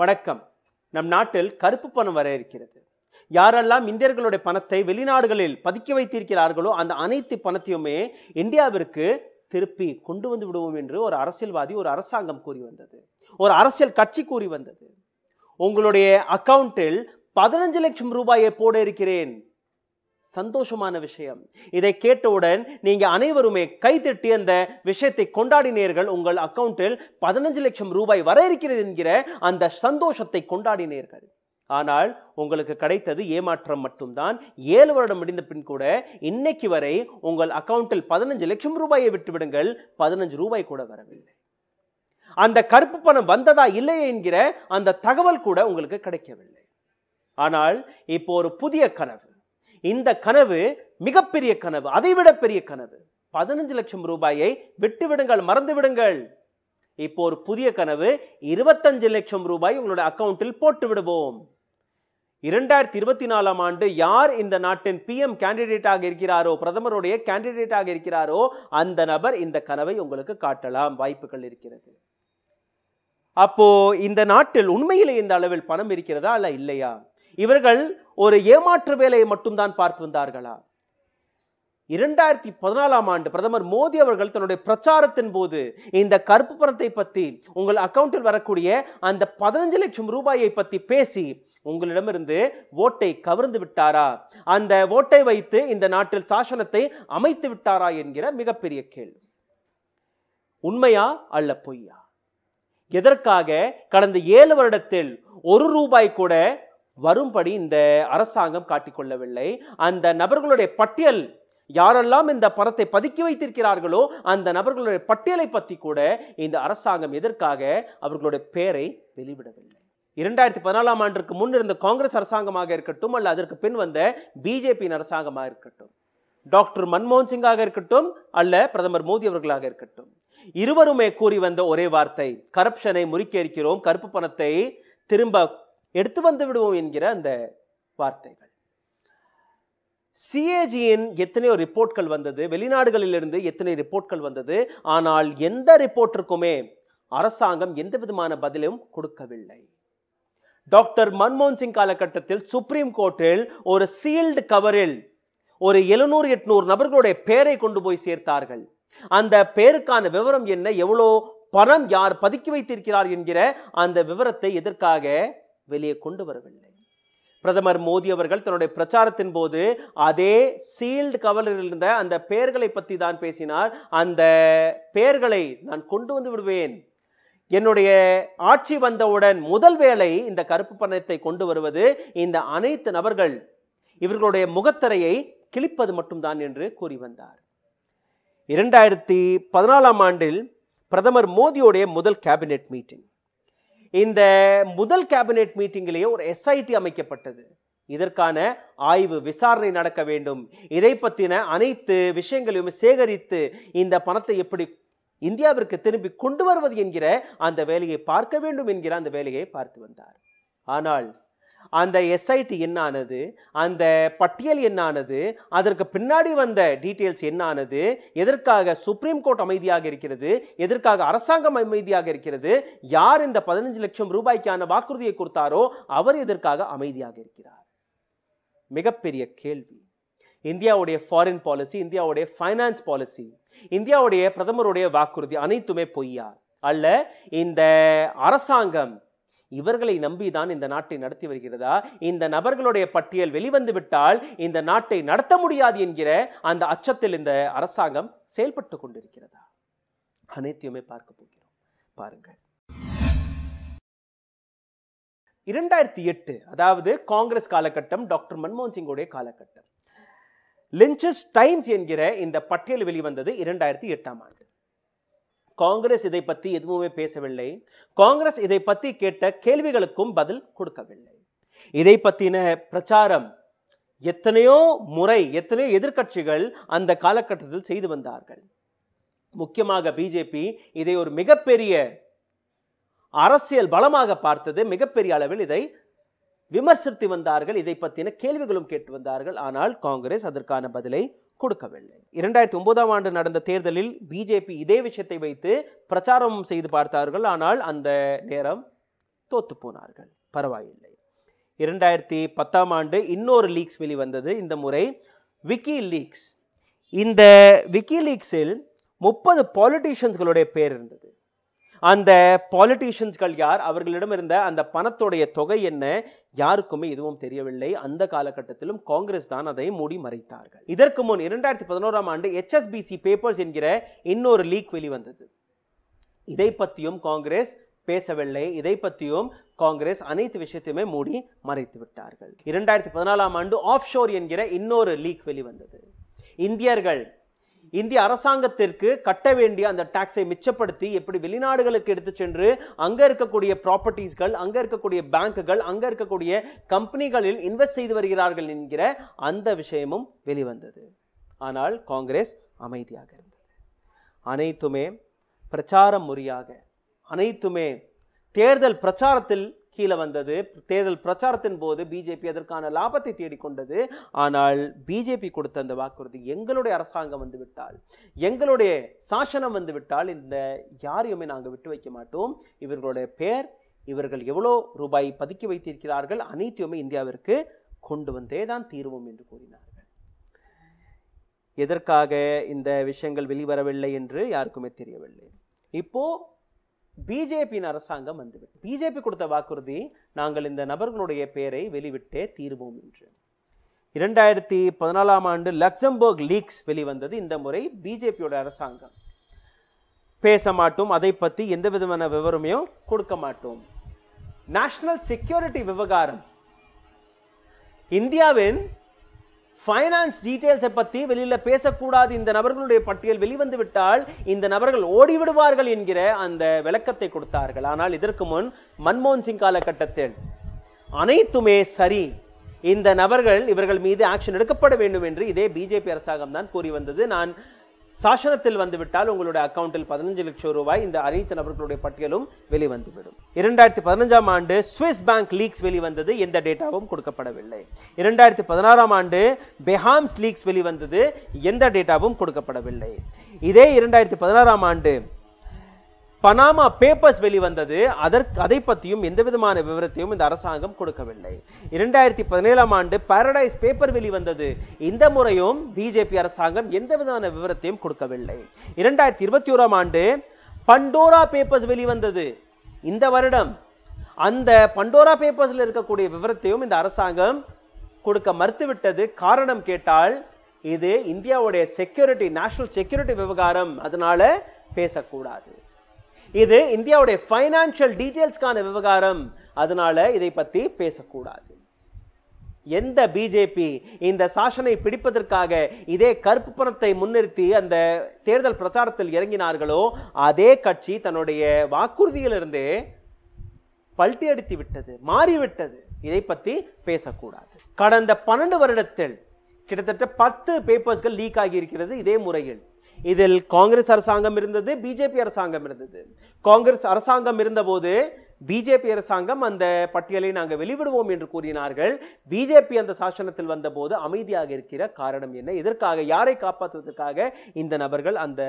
வணக்கம் நம் நாட்டில் கருப்பு பணம் வர இருக்கிறது யாரெல்லாம் இந்தியர்களுடைய பணத்தை வெளிநாடுகளில் பதுக்கி வைத்திருக்கிறார்களோ அந்த அனைத்து பணத்தையுமே இந்தியாவிற்கு திருப்பி கொண்டு வந்து விடுவோம் என்று ஒரு அரசியல்வாதி ஒரு அரசாங்கம் கூறி வந்தது ஒரு அரசியல் கட்சி கூறி வந்தது உங்களுடைய அக்கவுண்டில் பதினஞ்சு லட்சம் ரூபாயை போட இருக்கிறேன் சந்தோஷமான விஷயம் இதை கேட்டவுடன் நீங்கள் அனைவருமே கைத்தட்டி அந்த விஷயத்தை கொண்டாடினீர்கள் உங்கள் அக்கௌண்ட்டில் பதினஞ்சு லட்சம் ரூபாய் வர இருக்கிறது என்கிற அந்த சந்தோஷத்தை கொண்டாடினீர்கள் ஆனால் உங்களுக்கு கிடைத்தது ஏமாற்றம் மட்டும்தான் ஏழு வருடம் முடிந்த பின் கூட இன்னைக்கு வரை உங்கள் அக்கௌண்ட்டில் பதினஞ்சு லட்சம் ரூபாயை விட்டுவிடுங்கள் பதினஞ்சு ரூபாய் கூட வரவில்லை அந்த கருப்பு பணம் வந்ததா இல்லையே என்கிற அந்த தகவல் கூட உங்களுக்கு கிடைக்கவில்லை ஆனால் இப்போ ஒரு புதிய கனவு இந்த கனவு மிகப்பெரிய கனவு அதைவிட பெரிய கனவு பதினஞ்சு லட்சம் ரூபாயை விட்டுவிடுங்கள் மறந்துவிடுங்கள் இப்போ ஒரு புதிய கனவு இருபத்தஞ்சு லட்சம் ரூபாய் உங்களுடைய அக்கௌண்ட்டில் போட்டு விடுவோம் இரண்டாயிரத்தி இருபத்தி நாலாம் ஆண்டு யார் இந்த நாட்டின் பிஎம் கேண்டிடேட்டாக இருக்கிறாரோ பிரதமருடைய கேண்டிடேட்டாக இருக்கிறாரோ அந்த நபர் இந்த கனவை உங்களுக்கு காட்டலாம் வாய்ப்புகள் இருக்கிறது அப்போ இந்த நாட்டில் உண்மையில் இந்த அளவில் பணம் இருக்கிறதா அல்ல இல்லையா இவர்கள் ஒரு ஏமாற்று வேலையை மட்டும்தான் பார்த்து வந்தார்களா இரண்டாயிரத்தி பதினாலாம் ஆண்டு பிரதமர் மோடி அவர்கள் தன்னுடைய பிரச்சாரத்தின் போது இந்த கருப்பு பணத்தை பற்றி உங்கள் அக்கௌண்டில் வரக்கூடிய அந்த பதினஞ்சு லட்சம் ரூபாயை பற்றி பேசி உங்களிடமிருந்து ஓட்டை கவர்ந்து விட்டாரா அந்த ஓட்டை வைத்து இந்த நாட்டில் சாசனத்தை அமைத்து விட்டாரா என்கிற மிகப்பெரிய கேள்வி உண்மையா அல்ல பொய்யா எதற்காக கடந்த ஏழு வருடத்தில் ஒரு ரூபாய் கூட வரும்படி இந்த அரசாங்கம் காட்டிக்கொள்ளவில்லை அந்த நபர்களுடைய பட்டியல் யாரெல்லாம் இந்த பணத்தை பதுக்கி வைத்திருக்கிறார்களோ அந்த நபர்களுடைய பட்டியலை பற்றி கூட இந்த அரசாங்கம் எதற்காக அவர்களுடைய பெயரை வெளிவிடவில்லை இரண்டாயிரத்தி பதினாலாம் ஆண்டுக்கு முன் இருந்த காங்கிரஸ் அரசாங்கமாக இருக்கட்டும் அல்ல அதற்கு பின் வந்த பிஜேபியின் அரசாங்கமாக இருக்கட்டும் டாக்டர் மன்மோகன் சிங்காக இருக்கட்டும் அல்ல பிரதமர் மோடி அவர்களாக இருக்கட்டும் இருவருமே கூறி வந்த ஒரே வார்த்தை கரப்ஷனை முறிக்க இருக்கிறோம் கருப்பு பணத்தை திரும்ப எடுத்து வந்து விடுவோம் என்கிற அந்த வார்த்தைகள் சிஏஜியின் எத்தனையோ ரிப்போர்ட்கள் வந்தது வெளிநாடுகளிலிருந்து எத்தனை ரிப்போர்ட்கள் வந்தது ஆனால் எந்த ரிப்போர்ட்டிற்குமே அரசாங்கம் எந்த விதமான பதிலும் கொடுக்கவில்லை டாக்டர் மன்மோகன் சிங் காலகட்டத்தில் சுப்ரீம் கோர்ட்டில் ஒரு சீல்டு கவரில் ஒரு எழுநூறு எட்நூறு நபர்களுடைய பெயரை கொண்டு போய் சேர்த்தார்கள் அந்த பெயருக்கான விவரம் என்ன எவ்வளோ பணம் யார் பதுக்கி வைத்திருக்கிறார் என்கிற அந்த விவரத்தை எதற்காக வெளியே கொண்டு வரவில்லை பிரதமர் மோடி அவர்கள் தன்னுடைய பிரச்சாரத்தின் போது அதே சீல்டு கவலில் இருந்த அந்த பெயர்களை பற்றி தான் பேசினார் அந்த பெயர்களை நான் கொண்டு வந்து விடுவேன் என்னுடைய ஆட்சி வந்தவுடன் முதல் வேலை இந்த கருப்பு பணத்தை கொண்டு வருவது இந்த அனைத்து நபர்கள் இவர்களுடைய முகத்தரையை கிழிப்பது மட்டும்தான் என்று கூறி வந்தார் இரண்டாயிரத்தி பதினாலாம் ஆண்டில் பிரதமர் மோடியோடைய முதல் கேபினெட் மீட்டிங் இந்த முதல் கேபினெட் மீட்டிங்கிலேயே ஒரு எஸ்ஐடி அமைக்கப்பட்டது இதற்கான ஆய்வு விசாரணை நடக்க வேண்டும் இதை பற்றின அனைத்து விஷயங்களையும் சேகரித்து இந்த பணத்தை எப்படி இந்தியாவிற்கு திரும்பி கொண்டு வருவது என்கிற அந்த வேலையை பார்க்க வேண்டும் என்கிற அந்த வேலையை பார்த்து வந்தார் ஆனால் அந்த எஸ்ஐடி என்னானது அந்த பட்டியல் என்னானது அதற்கு பின்னாடி வந்த டீட்டெயில்ஸ் என்னானது எதற்காக சுப்ரீம் கோர்ட் அமைதியாக இருக்கிறது எதற்காக அரசாங்கம் அமைதியாக இருக்கிறது யார் இந்த பதினஞ்சு லட்சம் ரூபாய்க்கான வாக்குறுதியை கொடுத்தாரோ அவர் எதற்காக அமைதியாக இருக்கிறார் மிகப்பெரிய கேள்வி இந்தியாவுடைய ஃபாரின் பாலிசி இந்தியாவுடைய ஃபைனான்ஸ் பாலிசி இந்தியாவுடைய பிரதமருடைய வாக்குறுதி அனைத்துமே பொய்யா அல்ல இந்த அரசாங்கம் இவர்களை நம்பி தான் இந்த நாட்டை நடத்தி வருகிறதா இந்த நபர்களுடைய பட்டியல் வெளிவந்து விட்டால் இந்த நாட்டை நடத்த முடியாது என்கிற அந்த அச்சத்தில் இந்த அரசாங்கம் செயல்பட்டு கொண்டிருக்கிறதா அனைத்தையுமே பார்க்க போகிறோம் பாருங்கள் இரண்டாயிரத்தி எட்டு அதாவது காங்கிரஸ் காலகட்டம் டாக்டர் மன்மோகன் சிங்கோடைய காலகட்டம் லிஞ்சஸ் டைம்ஸ் என்கிற இந்த பட்டியல் வெளிவந்தது இரண்டாயிரத்தி எட்டாம் ஆண்டு காங்கிரஸ் இதை பற்றி எதுவுமே பேசவில்லை காங்கிரஸ் இதை பற்றி கேட்ட கேள்விகளுக்கும் பதில் கொடுக்கவில்லை இதை பற்றின பிரச்சாரம் எத்தனையோ முறை எத்தனையோ எதிர்கட்சிகள் அந்த காலகட்டத்தில் செய்து வந்தார்கள் முக்கியமாக பிஜேபி இதை ஒரு மிகப்பெரிய அரசியல் பலமாக பார்த்தது மிகப்பெரிய அளவில் இதை விமர்சித்து வந்தார்கள் இதை பற்றின கேள்விகளும் கேட்டு வந்தார்கள் ஆனால் காங்கிரஸ் அதற்கான பதிலை கொடுக்கவில்லை இரண்டாயிரத்தி ஒன்பதாம் ஆண்டு நடந்த தேர்தலில் பிஜேபி இதே விஷயத்தை வைத்து பிரச்சாரம் செய்து பார்த்தார்கள் ஆனால் அந்த நேரம் தோத்து போனார்கள் பரவாயில்லை இரண்டாயிரத்தி பத்தாம் ஆண்டு இன்னொரு லீக்ஸ் வெளிவந்தது இந்த முறை விக்கி லீக்ஸ் இந்த விக்கி லீக்ஸில் முப்பது பாலிட்டிஷியன்ஸ்களுடைய பேர் இருந்தது அந்த பாலிட்டிஷியன்ஸ்கள் யார் அவர்களிடம் இருந்த அந்த பணத்துடைய தொகை என்ன யாருக்குமே எதுவும் தெரியவில்லை அந்த காலகட்டத்திலும் காங்கிரஸ் தான் அதை மூடி மறைத்தார்கள் இதற்கு முன் இரண்டாயிரத்தி பதினோராம் ஆண்டு எச்எஸ்பிசி பேப்பர்ஸ் என்கிற இன்னொரு லீக் வெளிவந்தது இதை பற்றியும் காங்கிரஸ் பேசவில்லை இதை பற்றியும் காங்கிரஸ் அனைத்து விஷயத்தையுமே மூடி மறைத்து விட்டார்கள் இரண்டாயிரத்தி பதினாலாம் ஆண்டு ஆஃப் ஷோர் என்கிற இன்னொரு லீக் வெளிவந்தது இந்தியர்கள் இந்திய அரசாங்கத்திற்கு கட்ட வேண்டிய அந்த டாக்ஸை மிச்சப்படுத்தி எப்படி வெளிநாடுகளுக்கு எடுத்து சென்று அங்கே இருக்கக்கூடிய ப்ராப்பர்ட்டிஸ்கள் அங்கே இருக்கக்கூடிய பேங்குகள் அங்கே இருக்கக்கூடிய கம்பெனிகளில் இன்வெஸ்ட் செய்து வருகிறார்கள் என்கிற அந்த விஷயமும் வெளிவந்தது ஆனால் காங்கிரஸ் அமைதியாக இருந்தது அனைத்துமே பிரச்சாரம் முறையாக அனைத்துமே தேர்தல் பிரச்சாரத்தில் கீழே வந்தது தேர்தல் பிரச்சாரத்தின் போது பிஜேபி அதற்கான லாபத்தை தேடிக்கொண்டது ஆனால் பிஜேபி கொடுத்த அந்த வாக்குறுதி எங்களுடைய அரசாங்கம் வந்துவிட்டால் எங்களுடைய சாசனம் வந்துவிட்டால் இந்த யாரையுமே நாங்கள் விட்டு வைக்க மாட்டோம் இவர்களுடைய பெயர் இவர்கள் எவ்வளோ ரூபாய் பதுக்கி வைத்திருக்கிறார்கள் அனைத்தையுமே இந்தியாவிற்கு கொண்டு வந்தே தான் தீர்வோம் என்று கூறினார்கள் எதற்காக இந்த விஷயங்கள் வெளிவரவில்லை என்று யாருக்குமே தெரியவில்லை இப்போது பிஜேபியின் அரசாங்கம் வந்துவிடும் பிஜேபி கொடுத்த வாக்குறுதி நாங்கள் இந்த நபர்களுடைய பெயரை வெளிவிட்டே தீர்வோம் என்று இரண்டாயிரத்தி பதினாலாம் ஆண்டு லக்சம்பர்க் லீக்ஸ் வெளிவந்தது இந்த முறை பிஜேபியோட அரசாங்கம் பேச மாட்டோம் அதை பற்றி எந்த விதமான விவரமையும் கொடுக்க மாட்டோம் நேஷனல் செக்யூரிட்டி விவகாரம் இந்தியாவின் ஃபைனான்ஸ் டீட்டெயில்ஸை பற்றி வெளியில் பேசக்கூடாது இந்த நபர்களுடைய பட்டியல் வெளிவந்து விட்டால் இந்த நபர்கள் ஓடிவிடுவார்கள் என்கிற அந்த விளக்கத்தை கொடுத்தார்கள் ஆனால் இதற்கு முன் மன்மோகன் சிங் காலகட்டத்தில் அனைத்துமே சரி இந்த நபர்கள் இவர்கள் மீது ஆக்ஷன் எடுக்கப்பட வேண்டும் என்று இதே பிஜேபி அரசாங்கம் தான் கூறி வந்தது நான் சாசனத்தில் வந்துவிட்டால் உங்களுடைய அக்கௌண்ட்டில் பதினஞ்சு லட்சம் ரூபாய் இந்த அனைத்து நபர்களுடைய பட்டியலும் வெளிவந்துவிடும் இரண்டாயிரத்தி பதினஞ்சாம் ஆண்டு சுவிஸ் பேங்க் லீக்ஸ் வெளிவந்தது எந்த டேட்டாவும் கொடுக்கப்படவில்லை இரண்டாயிரத்தி பதினாறாம் ஆண்டு பெஹாம்ஸ் லீக்ஸ் வெளிவந்தது எந்த டேட்டாவும் கொடுக்கப்படவில்லை இதே இரண்டாயிரத்தி பதினாறாம் ஆண்டு பனாமா பேப்பர்ஸ் வெளிவந்தது அதற்கு அதை பற்றியும் எந்த விதமான விவரத்தையும் இந்த அரசாங்கம் கொடுக்கவில்லை இரண்டாயிரத்தி பதினேழாம் ஆண்டு பாரடைஸ் பேப்பர் வெளிவந்தது இந்த முறையும் பிஜேபி அரசாங்கம் எந்த விதமான விவரத்தையும் கொடுக்கவில்லை இரண்டாயிரத்தி இருபத்தி ஓராம் ஆண்டு பண்டோரா பேப்பர்ஸ் வெளிவந்தது இந்த வருடம் அந்த பண்டோரா பேப்பர்ஸில் இருக்கக்கூடிய விவரத்தையும் இந்த அரசாங்கம் கொடுக்க மறுத்துவிட்டது காரணம் கேட்டால் இது இந்தியாவுடைய செக்யூரிட்டி நேஷனல் செக்யூரிட்டி விவகாரம் அதனால பேசக்கூடாது இது இந்தியாவுடைய ஃபைனான்ஷியல் டீட்டெயில்ஸ்க்கான விவகாரம் அதனால இதை பற்றி பேசக்கூடாது எந்த பிஜேபி இந்த சாசனை பிடிப்பதற்காக இதே கருப்பு பணத்தை முன்னிறுத்தி அந்த தேர்தல் பிரச்சாரத்தில் இறங்கினார்களோ அதே கட்சி தன்னுடைய வாக்குறுதியிலிருந்து பல்ட்டி அடித்து விட்டது மாறிவிட்டது இதை பற்றி பேசக்கூடாது கடந்த பன்னெண்டு வருடத்தில் கிட்டத்தட்ட பத்து பேப்பர்ஸ்கள் லீக் ஆகியிருக்கிறது இதே முறையில் இதில் காங்கிரஸ் அரசாங்கம் இருந்தது பிஜேபி அரசாங்கம் இருந்தது காங்கிரஸ் அரசாங்கம் இருந்தபோது பிஜேபி அரசாங்கம் அந்த பட்டியலை நாங்கள் வெளிவிடுவோம் என்று கூறினார்கள் பிஜேபி அந்த சாசனத்தில் வந்தபோது அமைதியாக இருக்கிற காரணம் என்ன இதற்காக யாரை காப்பாற்றுவதற்காக இந்த நபர்கள் அந்த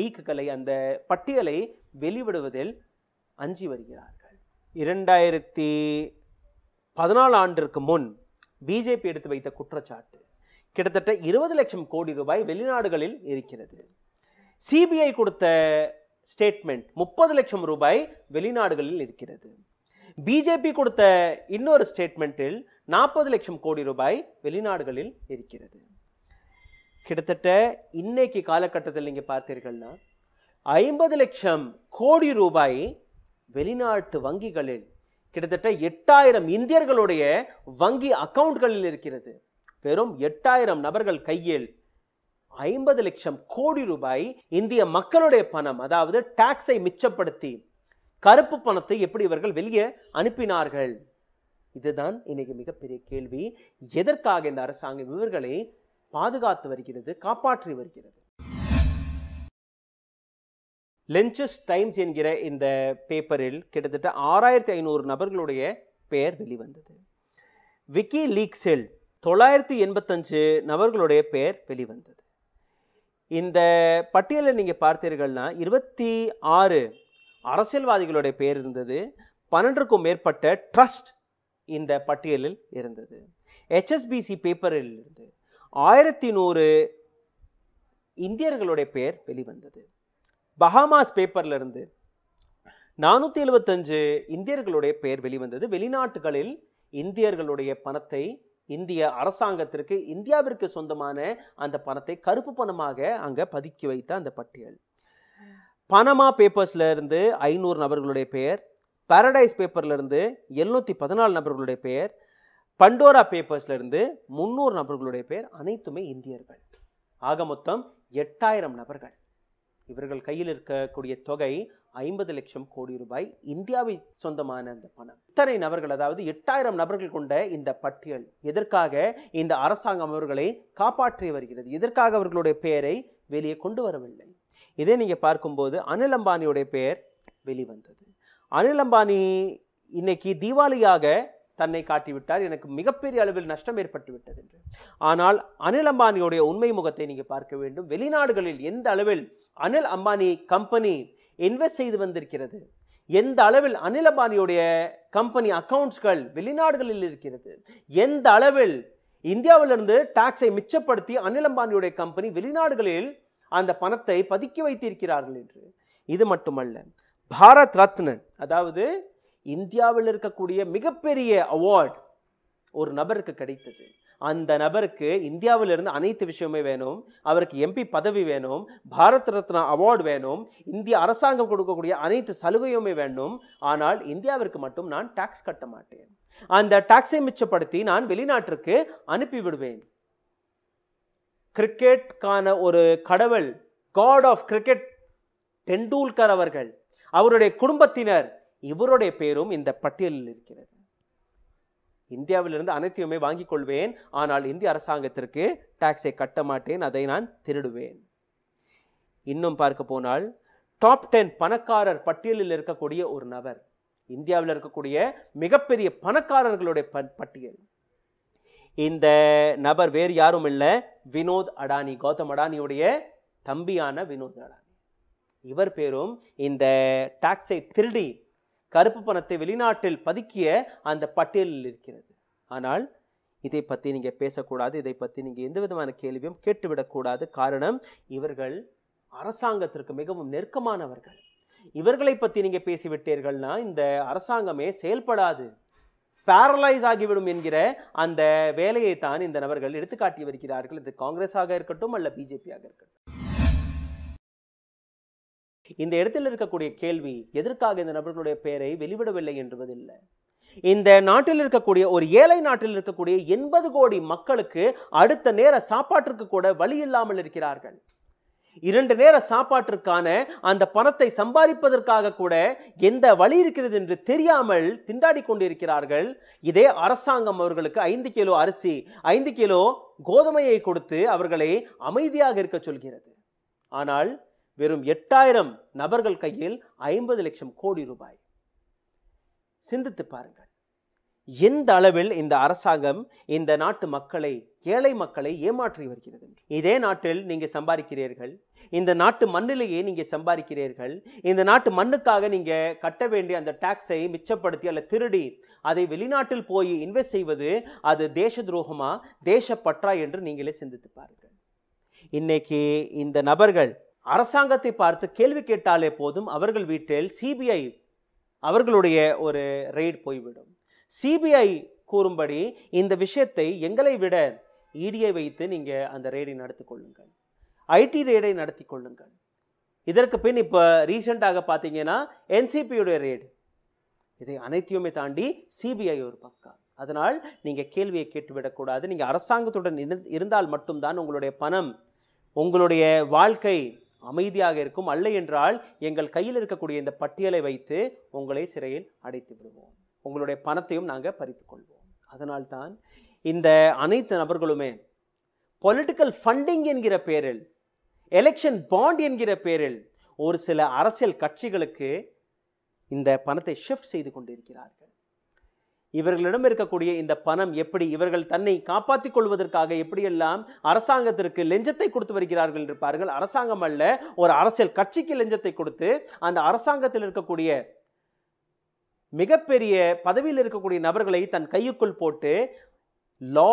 லீக்குகளை அந்த பட்டியலை வெளிவிடுவதில் அஞ்சி வருகிறார்கள் இரண்டாயிரத்தி பதினாலு ஆண்டிற்கு முன் பிஜேபி எடுத்து வைத்த குற்றச்சாட்டு கிட்டத்தட்ட இருபது லட்சம் கோடி ரூபாய் வெளிநாடுகளில் இருக்கிறது சிபிஐ கொடுத்த ஸ்டேட்மெண்ட் முப்பது லட்சம் ரூபாய் வெளிநாடுகளில் இருக்கிறது பிஜேபி கொடுத்த இன்னொரு ஸ்டேட்மெண்ட்டில் நாற்பது லட்சம் கோடி ரூபாய் வெளிநாடுகளில் இருக்கிறது கிட்டத்தட்ட இன்னைக்கு காலகட்டத்தில் நீங்கள் பார்த்தீர்கள்னா ஐம்பது லட்சம் கோடி ரூபாய் வெளிநாட்டு வங்கிகளில் கிட்டத்தட்ட எட்டாயிரம் இந்தியர்களுடைய வங்கி அக்கவுண்ட்களில் இருக்கிறது வெறும் எட்டாயிரம் நபர்கள் கையில் ஐம்பது லட்சம் கோடி ரூபாய் இந்திய மக்களுடைய பணம் அதாவது டாக்ஸை மிச்சப்படுத்தி கருப்பு பணத்தை எப்படி இவர்கள் வெளியே அனுப்பினார்கள் இதுதான் இன்னைக்கு மிகப்பெரிய கேள்வி எதற்காக இந்த அரசாங்கம் இவர்களை பாதுகாத்து வருகிறது காப்பாற்றி வருகிறது லென்சஸ் டைம்ஸ் என்கிற இந்த பேப்பரில் கிட்டத்தட்ட ஆறாயிரத்தி ஐநூறு நபர்களுடைய பெயர் வெளிவந்தது விக்கி லீக்ஸில் தொள்ளாயிரத்தி எண்பத்தஞ்சு நபர்களுடைய பெயர் வெளிவந்தது இந்த பட்டியலில் நீங்கள் பார்த்தீர்கள்னா இருபத்தி ஆறு அரசியல்வாதிகளுடைய பேர் இருந்தது பன்னெண்டுக்கும் மேற்பட்ட ட்ரஸ்ட் இந்த பட்டியலில் இருந்தது ஹெச்எஸ்பிசி பேப்பரில் இருந்து ஆயிரத்தி நூறு இந்தியர்களுடைய பெயர் வெளிவந்தது பஹாமாஸ் பேப்பரில் இருந்து நானூற்றி எழுபத்தஞ்சு இந்தியர்களுடைய பெயர் வெளிவந்தது வெளிநாட்டுகளில் இந்தியர்களுடைய பணத்தை இந்திய அரசாங்கத்திற்கு இந்தியாவிற்கு சொந்தமான அந்த பணத்தை கருப்பு பணமாக அங்கே பதுக்கி வைத்த அந்த பட்டியல் பனமா பேப்பர்ஸில் இருந்து ஐநூறு நபர்களுடைய பெயர் பாரடைஸ் பேப்பர்லேருந்து எழுநூற்றி பதினாலு நபர்களுடைய பெயர் பண்டோரா பேப்பர்ஸ்லேருந்து முந்நூறு நபர்களுடைய பெயர் அனைத்துமே இந்தியர்கள் ஆக மொத்தம் எட்டாயிரம் நபர்கள் இவர்கள் கையில் இருக்கக்கூடிய தொகை ஐம்பது லட்சம் கோடி ரூபாய் இந்தியாவை சொந்தமான அந்த பணம் இத்தனை நபர்கள் அதாவது எட்டாயிரம் நபர்கள் கொண்ட இந்த பட்டியல் எதற்காக இந்த அரசாங்கம் அவர்களை காப்பாற்றி வருகிறது எதற்காக அவர்களுடைய பெயரை வெளியே கொண்டு வரவில்லை இதே நீங்கள் பார்க்கும்போது அனில் அம்பானியுடைய பெயர் வெளிவந்தது அனில் அம்பானி இன்னைக்கு தீபாவளியாக தன்னை காட்டிவிட்டார் எனக்கு மிகப்பெரிய அளவில் நஷ்டம் ஏற்பட்டுவிட்டது என்று ஆனால் அனில் அம்பானியுடைய உண்மை முகத்தை நீங்கள் பார்க்க வேண்டும் வெளிநாடுகளில் எந்த அளவில் அனில் அம்பானி கம்பெனி இன்வெஸ்ட் செய்து வந்திருக்கிறது எந்த அளவில் அம்பானியுடைய கம்பெனி அக்கௌண்ட்ஸ்கள் வெளிநாடுகளில் இருக்கிறது எந்த அளவில் இந்தியாவிலிருந்து டாக்ஸை மிச்சப்படுத்தி அனில் அம்பானியுடைய கம்பெனி வெளிநாடுகளில் அந்த பணத்தை பதுக்கி வைத்திருக்கிறார்கள் என்று இது மட்டுமல்ல பாரத் ரத்ன அதாவது இந்தியாவில் இருக்கக்கூடிய மிகப்பெரிய அவார்ட் ஒரு நபருக்கு கிடைத்தது அந்த நபருக்கு இந்தியாவிலிருந்து அனைத்து விஷயமே வேணும் அவருக்கு எம்பி பதவி வேணும் பாரத் ரத்னா அவார்டு வேணும் இந்திய அரசாங்கம் கொடுக்கக்கூடிய அனைத்து சலுகையுமே வேண்டும் ஆனால் இந்தியாவிற்கு மட்டும் நான் டாக்ஸ் கட்ட மாட்டேன் அந்த டாக்ஸை மிச்சப்படுத்தி நான் வெளிநாட்டிற்கு அனுப்பி விடுவேன் கிரிக்கெட்கான ஒரு கடவுள் காட் ஆஃப் கிரிக்கெட் டெண்டுல்கர் அவர்கள் அவருடைய குடும்பத்தினர் இவருடைய பேரும் இந்த பட்டியலில் இருக்கிறது இந்தியாவிலிருந்து அனைத்தையுமே வாங்கிக் கொள்வேன் ஆனால் இந்திய அரசாங்கத்திற்கு டாக்ஸை கட்ட மாட்டேன் அதை நான் திருடுவேன் இன்னும் பார்க்க போனால் டாப் டென் பணக்காரர் பட்டியலில் இருக்கக்கூடிய ஒரு நபர் இந்தியாவில் இருக்கக்கூடிய மிகப்பெரிய பணக்காரர்களுடைய பட்டியல் இந்த நபர் வேறு யாரும் இல்லை வினோத் அடானி கௌதம் அடானியுடைய தம்பியான வினோத் அடானி இவர் பேரும் இந்த டாக்ஸை திருடி கருப்பு பணத்தை வெளிநாட்டில் பதுக்கிய அந்த பட்டியலில் இருக்கிறது ஆனால் இதை பற்றி நீங்கள் பேசக்கூடாது இதை பற்றி நீங்கள் எந்த விதமான கேள்வியும் கேட்டுவிடக்கூடாது காரணம் இவர்கள் அரசாங்கத்திற்கு மிகவும் நெருக்கமானவர்கள் இவர்களை பற்றி நீங்கள் பேசிவிட்டீர்கள்னா இந்த அரசாங்கமே செயல்படாது பேரலைஸ் ஆகிவிடும் என்கிற அந்த வேலையை தான் இந்த நபர்கள் எடுத்துக்காட்டி வருகிறார்கள் இது காங்கிரஸாக இருக்கட்டும் அல்ல பிஜேபியாக இருக்கட்டும் இந்த இடத்தில் இருக்கக்கூடிய கேள்வி எதற்காக இந்த நபர்களுடைய பெயரை வெளிவிடவில்லை என்பதில்லை இந்த நாட்டில் இருக்கக்கூடிய ஒரு ஏழை நாட்டில் இருக்கக்கூடிய எண்பது கோடி மக்களுக்கு அடுத்த நேர சாப்பாட்டிற்கு கூட வழி இல்லாமல் இருக்கிறார்கள் இரண்டு நேர சாப்பாட்டிற்கான அந்த பணத்தை சம்பாதிப்பதற்காக கூட எந்த வழி இருக்கிறது என்று தெரியாமல் திண்டாடி கொண்டிருக்கிறார்கள் இதே அரசாங்கம் அவர்களுக்கு ஐந்து கிலோ அரிசி ஐந்து கிலோ கோதுமையை கொடுத்து அவர்களை அமைதியாக இருக்க சொல்கிறது ஆனால் வெறும் எட்டாயிரம் நபர்கள் கையில் ஐம்பது லட்சம் கோடி ரூபாய் சிந்தித்து பாருங்கள் எந்த அளவில் இந்த அரசாங்கம் இந்த நாட்டு மக்களை ஏழை மக்களை ஏமாற்றி வருகிறது இதே நாட்டில் நீங்கள் சம்பாதிக்கிறீர்கள் இந்த நாட்டு மண்ணிலேயே நீங்கள் சம்பாதிக்கிறீர்கள் இந்த நாட்டு மண்ணுக்காக நீங்கள் கட்ட வேண்டிய அந்த டாக்ஸை மிச்சப்படுத்தி அல்ல திருடி அதை வெளிநாட்டில் போய் இன்வெஸ்ட் செய்வது அது தேச துரோகமா தேசப்பற்றா என்று நீங்களே சிந்தித்து பாருங்கள் இன்னைக்கு இந்த நபர்கள் அரசாங்கத்தை பார்த்து கேள்வி கேட்டாலே போதும் அவர்கள் வீட்டில் சிபிஐ அவர்களுடைய ஒரு ரெய்ட் போய்விடும் சிபிஐ கூறும்படி இந்த விஷயத்தை எங்களை விட இடியை e வைத்து நீங்கள் அந்த ரெய்டை நடத்தி கொள்ளுங்கள் ஐடி ரெய்டை நடத்தி கொள்ளுங்கள் இதற்கு பின் இப்போ ரீசெண்டாக பார்த்தீங்கன்னா என்சிபியுடைய ரெய்டு இதை அனைத்தையுமே தாண்டி சிபிஐ ஒரு பக்கம் அதனால் நீங்கள் கேள்வியை கேட்டுவிடக்கூடாது நீங்கள் அரசாங்கத்துடன் இருந்தால் மட்டும்தான் உங்களுடைய பணம் உங்களுடைய வாழ்க்கை அமைதியாக இருக்கும் அல்ல என்றால் எங்கள் கையில் இருக்கக்கூடிய இந்த பட்டியலை வைத்து உங்களை சிறையில் அடைத்து விடுவோம் உங்களுடைய பணத்தையும் நாங்கள் பறித்து கொள்வோம் அதனால்தான் இந்த அனைத்து நபர்களுமே பொலிட்டிக்கல் ஃபண்டிங் என்கிற பேரில் எலெக்ஷன் பாண்ட் என்கிற பேரில் ஒரு சில அரசியல் கட்சிகளுக்கு இந்த பணத்தை ஷிஃப்ட் செய்து கொண்டிருக்கிறார்கள் இவர்களிடம் இருக்கக்கூடிய இந்த பணம் எப்படி இவர்கள் தன்னை காப்பாற்றிக் கொள்வதற்காக எப்படியெல்லாம் அரசாங்கத்திற்கு லெஞ்சத்தை கொடுத்து வருகிறார்கள் என்று பாருங்கள் அரசாங்கம் அல்ல ஒரு அரசியல் கட்சிக்கு லெஞ்சத்தை கொடுத்து அந்த அரசாங்கத்தில் இருக்கக்கூடிய மிகப்பெரிய பதவியில் இருக்கக்கூடிய நபர்களை தன் கையுக்குள் போட்டு லா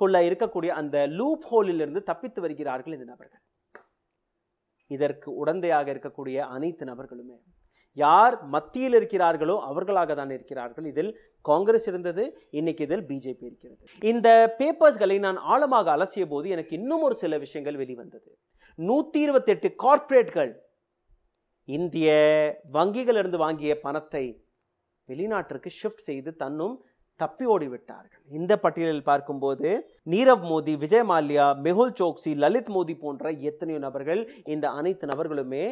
குள்ள இருக்கக்கூடிய அந்த லூப் ஹோலிலிருந்து தப்பித்து வருகிறார்கள் இந்த நபர்கள் இதற்கு உடந்தையாக இருக்கக்கூடிய அனைத்து நபர்களுமே யார் மத்தியில் இருக்கிறார்களோ அவர்களாக தான் இருக்கிறார்கள் இதில் காங்கிரஸ் இருந்தது இன்னைக்கு இதில் பிஜேபி இருக்கிறது இந்த பேப்பர்ஸ்களை நான் ஆழமாக அலசிய போது எனக்கு இன்னும் ஒரு சில விஷயங்கள் வெளிவந்தது நூற்றி இருபத்தெட்டு கார்ப்பரேட்கள் இந்திய வங்கிகளிலிருந்து வாங்கிய பணத்தை வெளிநாட்டிற்கு ஷிஃப்ட் செய்து தன்னும் தப்பி ஓடிவிட்டார்கள் இந்த பட்டியலில் பார்க்கும்போது நீரவ் மோடி விஜய் மால்யா மெகுல் சோக்சி லலித் மோடி போன்ற எத்தனையோ நபர்கள் இந்த அனைத்து நபர்களுமே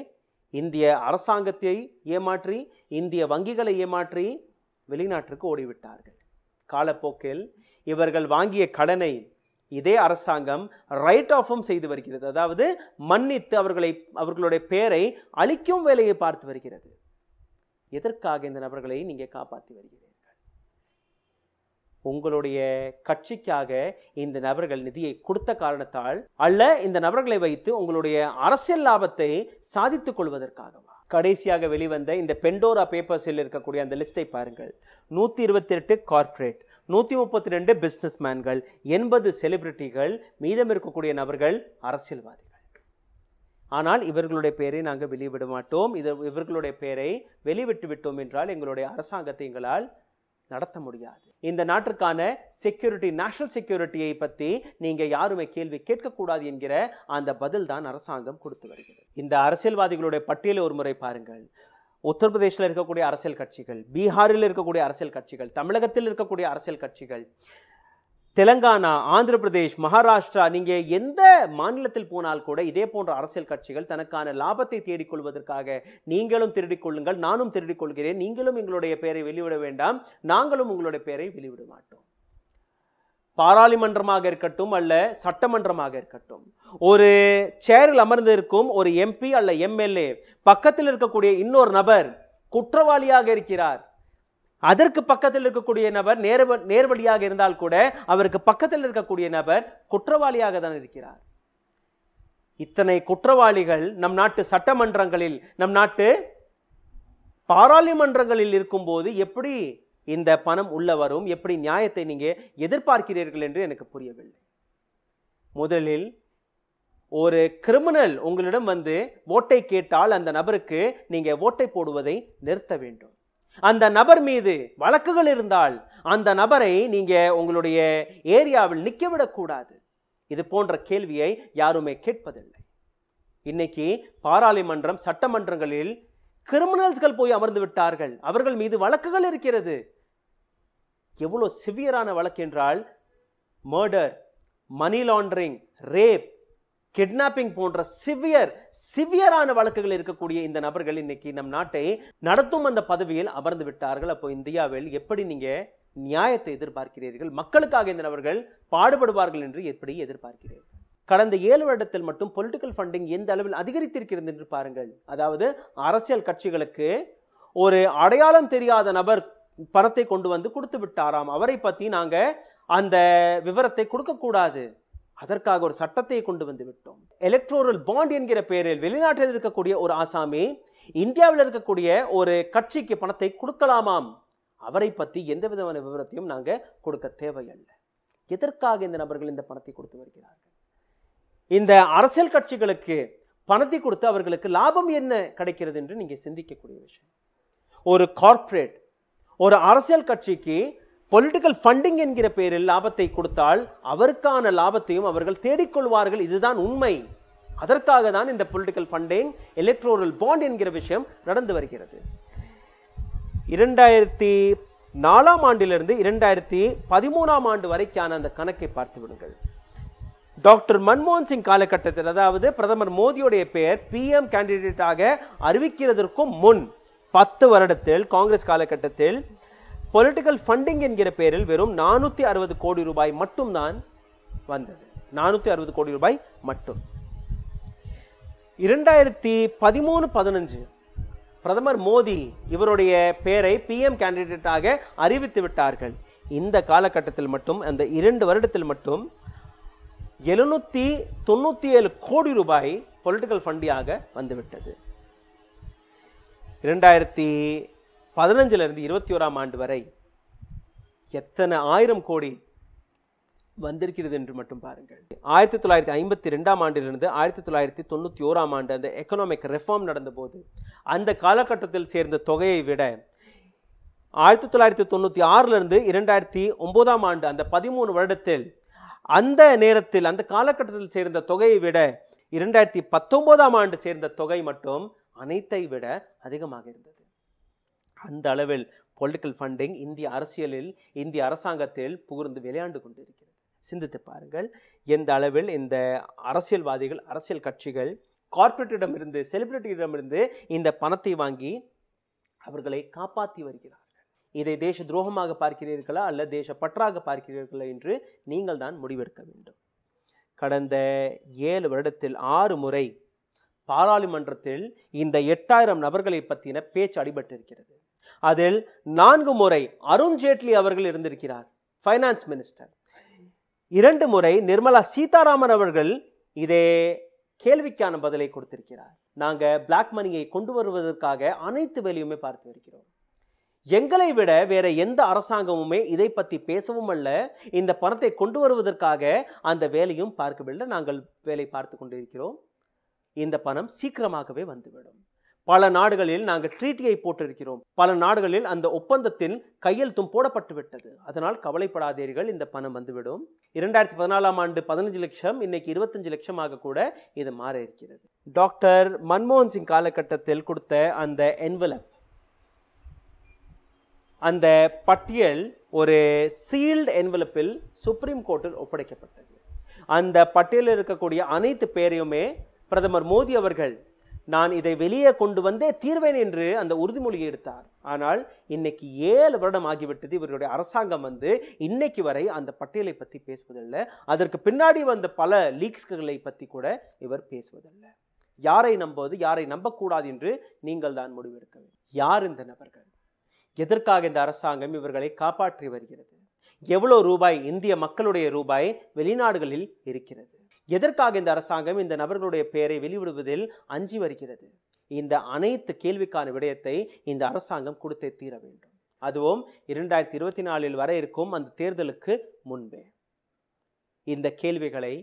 இந்திய அரசாங்கத்தை ஏமாற்றி இந்திய வங்கிகளை ஏமாற்றி வெளிநாட்டிற்கு ஓடிவிட்டார்கள் காலப்போக்கில் இவர்கள் வாங்கிய கடனை இதே அரசாங்கம் ரைட் ஆஃபும் செய்து வருகிறது அதாவது மன்னித்து அவர்களை அவர்களுடைய பெயரை அழிக்கும் வேலையை பார்த்து வருகிறது எதற்காக இந்த நபர்களை நீங்கள் காப்பாற்றி வருகிறீர்கள் உங்களுடைய கட்சிக்காக இந்த நபர்கள் நிதியை கொடுத்த காரணத்தால் அல்ல இந்த நபர்களை வைத்து உங்களுடைய அரசியல் லாபத்தை சாதித்துக் கொள்வதற்காகவா கடைசியாக வெளிவந்த இந்த பெண்டோரா பேப்பர்ஸில் இருக்கக்கூடிய அந்த லிஸ்ட்டை பாருங்கள் நூற்றி இருபத்தி எட்டு கார்பரேட் நூற்றி முப்பத்தி ரெண்டு பிஸ்னஸ்மேன்கள் எண்பது செலிபிரிட்டிகள் மீதம் இருக்கக்கூடிய நபர்கள் அரசியல்வாதிகள் ஆனால் இவர்களுடைய பெயரை நாங்கள் வெளிவிட மாட்டோம் இது இவர்களுடைய பெயரை வெளிவிட்டு விட்டோம் என்றால் எங்களுடைய அரசாங்கத்தை எங்களால் நடத்த முடியாது இந்த நாட்டிற்கான செக்யூரிட்டி நேஷனல் செக்யூரிட்டியை பற்றி நீங்கள் யாருமே கேள்வி கேட்கக்கூடாது என்கிற அந்த பதில் தான் அரசாங்கம் கொடுத்து வருகிறது இந்த அரசியல்வாதிகளுடைய பட்டியலை ஒரு முறை பாருங்கள் உத்தரப்பிரதேசில் இருக்கக்கூடிய அரசியல் கட்சிகள் பீகாரில் இருக்கக்கூடிய அரசியல் கட்சிகள் தமிழகத்தில் இருக்கக்கூடிய அரசியல் கட்சிகள் தெலங்கானா ஆந்திர பிரதேஷ் மகாராஷ்டிரா நீங்கள் எந்த மாநிலத்தில் போனால் கூட இதே போன்ற அரசியல் கட்சிகள் தனக்கான லாபத்தை தேடிக்கொள்வதற்காக நீங்களும் திருடிக்கொள்ளுங்கள் நானும் திருடிக்கொள்கிறேன் நீங்களும் எங்களுடைய பெயரை வெளிவிட வேண்டாம் நாங்களும் உங்களுடைய பெயரை வெளிவிட மாட்டோம் பாராளுமன்றமாக இருக்கட்டும் அல்ல சட்டமன்றமாக இருக்கட்டும் ஒரு சேரில் அமர்ந்திருக்கும் ஒரு எம்பி அல்ல எம்எல்ஏ பக்கத்தில் இருக்கக்கூடிய இன்னொரு நபர் குற்றவாளியாக இருக்கிறார் அதற்கு பக்கத்தில் இருக்கக்கூடிய நபர் நேர நேர்வழியாக இருந்தால் கூட அவருக்கு பக்கத்தில் இருக்கக்கூடிய நபர் குற்றவாளியாக தான் இருக்கிறார் இத்தனை குற்றவாளிகள் நம் நாட்டு சட்டமன்றங்களில் நம் நாட்டு பாராளுமன்றங்களில் இருக்கும்போது எப்படி இந்த பணம் உள்ள வரும் எப்படி நியாயத்தை நீங்கள் எதிர்பார்க்கிறீர்கள் என்று எனக்கு புரியவில்லை முதலில் ஒரு கிரிமினல் உங்களிடம் வந்து ஓட்டை கேட்டால் அந்த நபருக்கு நீங்கள் ஓட்டை போடுவதை நிறுத்த வேண்டும் அந்த நபர் மீது வழக்குகள் இருந்தால் அந்த நபரை நீங்கள் உங்களுடைய ஏரியாவில் நிற்க விடக்கூடாது இது போன்ற கேள்வியை யாருமே கேட்பதில்லை இன்னைக்கு பாராளுமன்றம் சட்டமன்றங்களில் கிரிமினல்ஸ்கள் போய் அமர்ந்து விட்டார்கள் அவர்கள் மீது வழக்குகள் இருக்கிறது எவ்வளோ சிவியரான வழக்கு என்றால் murder money laundering rape kidnapping போன்ற சிவியர் சிவியரான வழக்குகள் இருக்கக்கூடிய இந்த நபர்கள் இன்னைக்கு நம் நாட்டை நடத்தும் அந்த பதவியில் அமர்ந்து விட்டார்கள் அப்போ இந்தியாவில் எப்படி நீங்க நியாயத்தை எதிர்பார்க்கிறீர்கள் மக்களுக்காக இந்த நபர்கள் பாடுபடுவார்கள் என்று எப்படி எதிர்பார்க்கிறீர்கள் கடந்த ஏழு வருடத்தில் மட்டும் பொலிட்டிக்கல் ஃபண்டிங் எந்த அளவில் அதிகரித்திருக்கிறது என்று பாருங்கள் அதாவது அரசியல் கட்சிகளுக்கு ஒரு அடையாளம் தெரியாத நபர் பணத்தை கொண்டு வந்து கொடுத்து விட்டாராம் அவரை பற்றி நாங்கள் அந்த விவரத்தை கொடுக்கக்கூடாது அதற்காக ஒரு சட்டத்தை கொண்டு வந்து விட்டோம் எலக்ட்ரோரல் பாண்ட் என்கிற பெயரில் வெளிநாட்டில் இருக்கக்கூடிய ஒரு ஆசாமி இந்தியாவில் இருக்கக்கூடிய ஒரு கட்சிக்கு பணத்தை கொடுக்கலாமாம் அவரை பற்றி எந்த விதமான விவரத்தையும் நாங்கள் கொடுக்க தேவையில்லை எதற்காக இந்த நபர்கள் இந்த பணத்தை கொடுத்து வருகிறார்கள் இந்த அரசியல் கட்சிகளுக்கு பணத்தை கொடுத்து அவர்களுக்கு லாபம் என்ன கிடைக்கிறது என்று நீங்கள் சிந்திக்கக்கூடிய விஷயம் ஒரு கார்ப்பரேட் ஒரு அரசியல் கட்சிக்கு பொலிட்டிக்கல் ஃபண்டிங் என்கிற பெயரில் லாபத்தை கொடுத்தால் அவருக்கான லாபத்தையும் அவர்கள் தேடிக்கொள்வார்கள் இதுதான் உண்மை அதற்காக தான் இந்த பொலிட்டிக்கல் ஃபண்டிங் எலக்ட்ரோரல் பாண்ட் என்கிற விஷயம் நடந்து வருகிறது இரண்டாயிரத்தி நாலாம் ஆண்டிலிருந்து இரண்டாயிரத்தி பதிமூணாம் ஆண்டு வரைக்கான அந்த கணக்கை பார்த்து விடுங்கள் டாக்டர் மன்மோகன் சிங் காலகட்டத்தில் அதாவது பிரதமர் மோடியுடைய பெயர் பிஎம் கேண்டிடேட்டாக அறிவிக்கிறதற்கும் முன் பத்து வருடத்தில் காங்கிரஸ் காலகட்டத்தில் பொலிட்டிக்கல் ஃபண்டிங் என்கிற பேரில் வெறும் நானூற்றி அறுபது கோடி ரூபாய் மட்டும்தான் வந்தது நானூற்றி அறுபது கோடி ரூபாய் மட்டும் இரண்டாயிரத்தி பதிமூணு பதினஞ்சு பிரதமர் மோடி இவருடைய பெயரை பிஎம் கேண்டிடேட்டாக அறிவித்து விட்டார்கள் இந்த காலகட்டத்தில் மட்டும் அந்த இரண்டு வருடத்தில் மட்டும் எழுநூற்றி தொண்ணூற்றி ஏழு கோடி ரூபாய் பொலிட்டிக்கல் ஃபண்டியாக வந்துவிட்டது இரண்டாயிரத்தி பதினஞ்சிலிருந்து இருபத்தி ஓராம் ஆண்டு வரை எத்தனை ஆயிரம் கோடி வந்திருக்கிறது என்று மட்டும் பாருங்கள் ஆயிரத்தி தொள்ளாயிரத்தி ஐம்பத்தி ரெண்டாம் ஆண்டிலிருந்து ஆயிரத்தி தொள்ளாயிரத்தி தொண்ணூற்றி ஓராம் ஆண்டு அந்த எக்கனாமிக் ரெஃபார்ம் நடந்தபோது அந்த காலகட்டத்தில் சேர்ந்த தொகையை விட ஆயிரத்தி தொள்ளாயிரத்தி தொண்ணூற்றி ஆறிலிருந்து இரண்டாயிரத்தி ஒம்போதாம் ஆண்டு அந்த பதிமூணு வருடத்தில் அந்த நேரத்தில் அந்த காலகட்டத்தில் சேர்ந்த தொகையை விட இரண்டாயிரத்தி பத்தொம்போதாம் ஆண்டு சேர்ந்த தொகை மட்டும் அனைத்தை விட அதிகமாக இருந்தது அந்த அளவில் பொலிட்டிக்கல் ஃபண்டிங் இந்திய அரசியலில் இந்திய அரசாங்கத்தில் புகுந்து விளையாண்டு கொண்டிருக்கிறது சிந்தித்து பாருங்கள் எந்த அளவில் இந்த அரசியல்வாதிகள் அரசியல் கட்சிகள் கார்ப்பரேட்டிடமிருந்து செலிபிரிட்டியிடமிருந்து இந்த பணத்தை வாங்கி அவர்களை காப்பாற்றி வருகிறார்கள் இதை தேச துரோகமாக பார்க்கிறீர்களா அல்ல தேச பற்றாக பார்க்கிறீர்களா என்று நீங்கள் தான் முடிவெடுக்க வேண்டும் கடந்த ஏழு வருடத்தில் ஆறு முறை பாராளுமன்றத்தில் இந்த எட்டாயிரம் நபர்களை பற்றின பேச்சு அடிபட்டிருக்கிறது அதில் நான்கு முறை அருண்ஜேட்லி அவர்கள் இருந்திருக்கிறார் ஃபைனான்ஸ் மினிஸ்டர் இரண்டு முறை நிர்மலா சீதாராமன் அவர்கள் இதே கேள்விக்கான பதிலை கொடுத்திருக்கிறார் நாங்கள் பிளாக் மணியை கொண்டு வருவதற்காக அனைத்து வேலையுமே பார்த்து வருகிறோம் எங்களை விட வேற எந்த அரசாங்கமுமே இதை பற்றி பேசவும் அல்ல இந்த பணத்தை கொண்டு வருவதற்காக அந்த வேலையும் பார்க்கவில்லை நாங்கள் வேலை பார்த்து கொண்டிருக்கிறோம் இந்த பணம் சீக்கிரமாகவே வந்துவிடும் பல நாடுகளில் நாங்கள் ட்ரீட்டியை போட்டிருக்கிறோம் பல நாடுகளில் அந்த ஒப்பந்தத்தில் கையெழுத்தும் போடப்பட்டுவிட்டது அதனால் கவலைப்படாதீர்கள் இந்த பணம் வந்துவிடும் இரண்டாயிரத்தி பதினாலாம் ஆண்டு பதினஞ்சு லட்சம் இன்னைக்கு இருபத்தஞ்சு லட்சமாக கூட இது மாற இருக்கிறது டாக்டர் மன்மோகன் சிங் காலகட்டத்தில் கொடுத்த அந்த என்வலப் அந்த பட்டியல் ஒரு சீல்டு என்வலப்பில் சுப்ரீம் கோர்ட்டில் ஒப்படைக்கப்பட்டது அந்த பட்டியலில் இருக்கக்கூடிய அனைத்து பேரையுமே பிரதமர் மோடி அவர்கள் நான் இதை வெளியே கொண்டு வந்தே தீர்வேன் என்று அந்த உறுதிமொழியை எடுத்தார் ஆனால் இன்னைக்கு ஏழு வருடம் ஆகிவிட்டது இவருடைய அரசாங்கம் வந்து இன்னைக்கு வரை அந்த பட்டியலை பற்றி பேசுவதில்லை அதற்கு பின்னாடி வந்த பல லீக்ஸ்களை பற்றி கூட இவர் பேசுவதில்லை யாரை நம்புவது யாரை நம்பக்கூடாது என்று நீங்கள் தான் முடிவெடுக்க வேண்டும் யார் இந்த நபர்கள் எதற்காக இந்த அரசாங்கம் இவர்களை காப்பாற்றி வருகிறது எவ்வளோ ரூபாய் இந்திய மக்களுடைய ரூபாய் வெளிநாடுகளில் இருக்கிறது எதற்காக இந்த அரசாங்கம் இந்த நபர்களுடைய பெயரை வெளிவிடுவதில் அஞ்சி வருகிறது இந்த அனைத்து கேள்விக்கான விடயத்தை இந்த அரசாங்கம் கொடுத்தே தீர வேண்டும் அதுவும் இரண்டாயிரத்தி இருபத்தி நாலில் வர இருக்கும் அந்த தேர்தலுக்கு முன்பே இந்த கேள்விகளை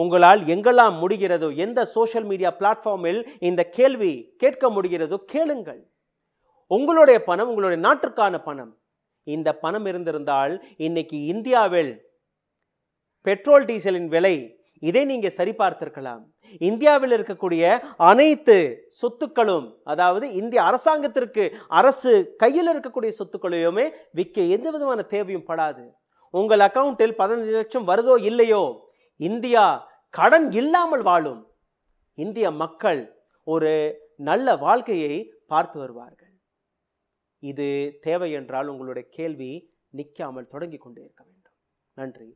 உங்களால் எங்கெல்லாம் முடிகிறதோ எந்த சோஷியல் மீடியா பிளாட்ஃபார்மில் இந்த கேள்வி கேட்க முடிகிறதோ கேளுங்கள் உங்களுடைய பணம் உங்களுடைய நாட்டிற்கான பணம் இந்த பணம் இருந்திருந்தால் இன்னைக்கு இந்தியாவில் பெட்ரோல் டீசலின் விலை இதை நீங்கள் சரிபார்த்திருக்கலாம் இந்தியாவில் இருக்கக்கூடிய அனைத்து சொத்துக்களும் அதாவது இந்திய அரசாங்கத்திற்கு அரசு கையில் இருக்கக்கூடிய சொத்துக்களையுமே விற்க எந்த விதமான தேவையும் படாது உங்கள் அக்கௌண்ட்டில் பதினஞ்சு லட்சம் வருதோ இல்லையோ இந்தியா கடன் இல்லாமல் வாழும் இந்திய மக்கள் ஒரு நல்ல வாழ்க்கையை பார்த்து வருவார்கள் இது தேவை என்றால் உங்களுடைய கேள்வி நிற்காமல் தொடங்கி கொண்டே இருக்க வேண்டும் நன்றி